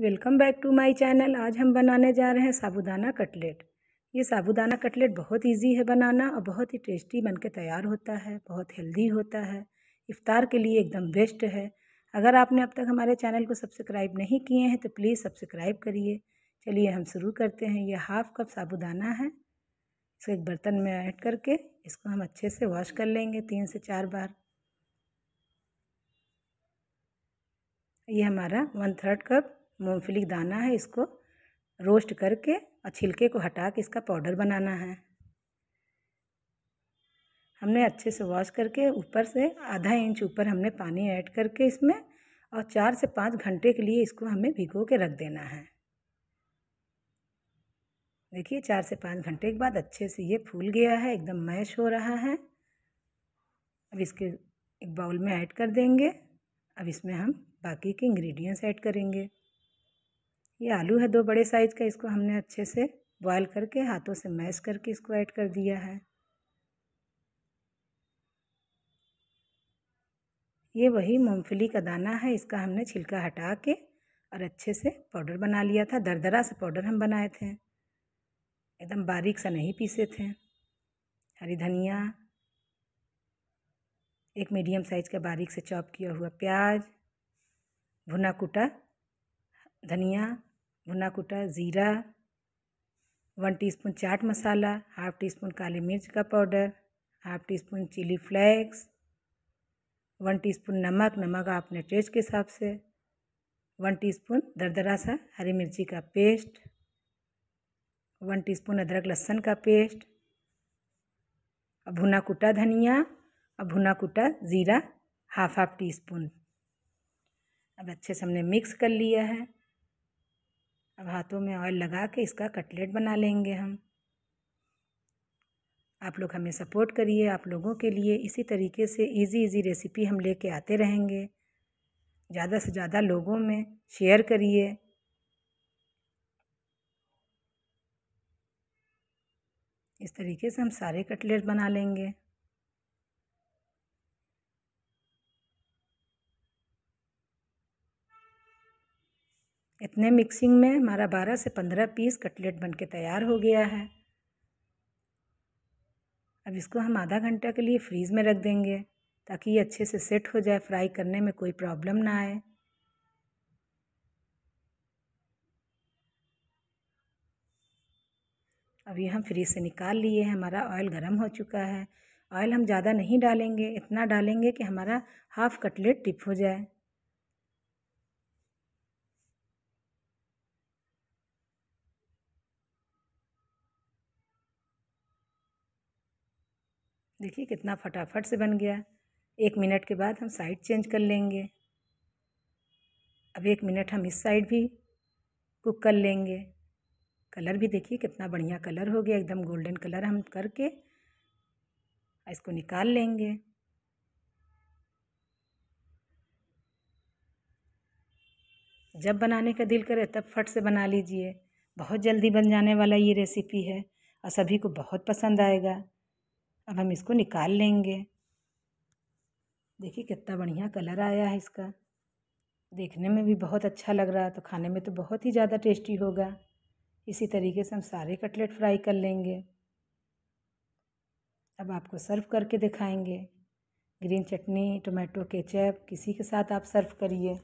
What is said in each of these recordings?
welcome back to my channel आज हम बनाने जा रहे हैं साबुदाना कटलेट ये साबुदाना कटलेट बहुत इजी है बनाना और बहुत ही टेस्टी बनके तैयार होता है बहुत हेल्दी होता है इफ़ार के लिए एकदम बेस्ट है अगर आपने अब तक हमारे चैनल को सब्सक्राइब नहीं किए हैं तो प्लीज़ सब्सक्राइब करिए चलिए हम शुरू करते हैं ये हाफ़ कप साबुदाना है इसको एक बर्तन में ऐड करके इसको हम अच्छे से वॉश कर लेंगे तीन से चार बार ये हमारा वन थर्ड कप मूँगफली दाना है इसको रोस्ट करके और छिलके को हटा के इसका पाउडर बनाना है हमने अच्छे से वॉश करके ऊपर से आधा इंच ऊपर हमने पानी ऐड करके इसमें और चार से पाँच घंटे के लिए इसको हमें भिगो के रख देना है देखिए चार से पाँच घंटे के बाद अच्छे से ये फूल गया है एकदम मैश हो रहा है अब इसके एक बाउल में ऐड कर देंगे अब इसमें हम बाकी के इंग्रेडिएंट्स ऐड करेंगे ये आलू है दो बड़े साइज़ का इसको हमने अच्छे से बॉयल करके हाथों से मैश करके इसको ऐड कर दिया है ये वही मूंगफली का दाना है इसका हमने छिलका हटा के और अच्छे से पाउडर बना लिया था दरदरा से पाउडर हम बनाए थे एकदम बारीक सा नहीं पीसे थे हरी धनिया एक मीडियम साइज़ का बारीक से चॉप किया हुआ प्याज भुना कुटा धनिया भुना कुटा ज़ीरा one teaspoon chaat masala half teaspoon काली मिर्च का powder half teaspoon chilli flakes one teaspoon नमक नमक आपने टेस्ट के हिसाब से वन टीस्पून दरदरा सा हरी मिर्ची का पेस्ट वन टीस्पून अदरक लहसुन का पेस्ट और भुना कुटा धनिया और भुना कुटा ज़ीरा हाफ हाफ टी स्पून अब अच्छे से हमने मिक्स कर लिया है अब हाथों में ऑयल लगा के इसका कटलेट बना लेंगे हम आप लोग हमें सपोर्ट करिए आप लोगों के लिए इसी तरीके से इजी इजी रेसिपी हम लेके आते रहेंगे ज़्यादा से ज़्यादा लोगों में शेयर करिए इस तरीके से हम सारे कटलेट बना लेंगे इतने मिक्सिंग में हमारा बारह से पंद्रह पीस कटलेट बनके तैयार हो गया है अब इसको हम आधा घंटा के लिए फ्रीज़ में रख देंगे ताकि ये अच्छे से सेट हो जाए फ्राई करने में कोई प्रॉब्लम ना आए अब ये हम फ्रीज से निकाल लिए हैं हमारा ऑयल गर्म हो चुका है ऑयल हम ज़्यादा नहीं डालेंगे इतना डालेंगे कि हमारा हाफ़ कटलेट टिप हो जाए देखिए कितना फटाफट से बन गया एक मिनट के बाद हम साइड चेंज कर लेंगे अब एक मिनट हम इस साइड भी कुक कर लेंगे कलर भी देखिए कितना बढ़िया कलर हो गया एकदम गोल्डन कलर हम करके इसको निकाल लेंगे जब बनाने का दिल करे तब फट से बना लीजिए बहुत जल्दी बन जाने वाला ये रेसिपी है और सभी को बहुत पसंद आएगा अब हम इसको निकाल लेंगे देखिए कितना बढ़िया कलर आया है इसका देखने में भी बहुत अच्छा लग रहा है तो खाने में तो बहुत ही ज़्यादा टेस्टी होगा इसी तरीके से हम सारे कटलेट फ्राई कर लेंगे अब आपको सर्व करके दिखाएंगे ग्रीन चटनी टोमेटो केचप किसी के साथ आप सर्व करिए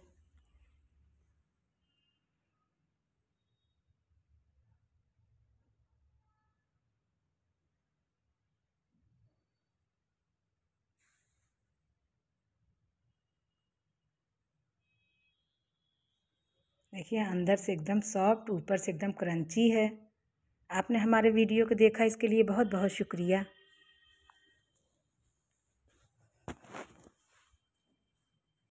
देखिए अंदर से एकदम सॉफ्ट ऊपर से एकदम क्रंची है आपने हमारे वीडियो को देखा इसके लिए बहुत बहुत शुक्रिया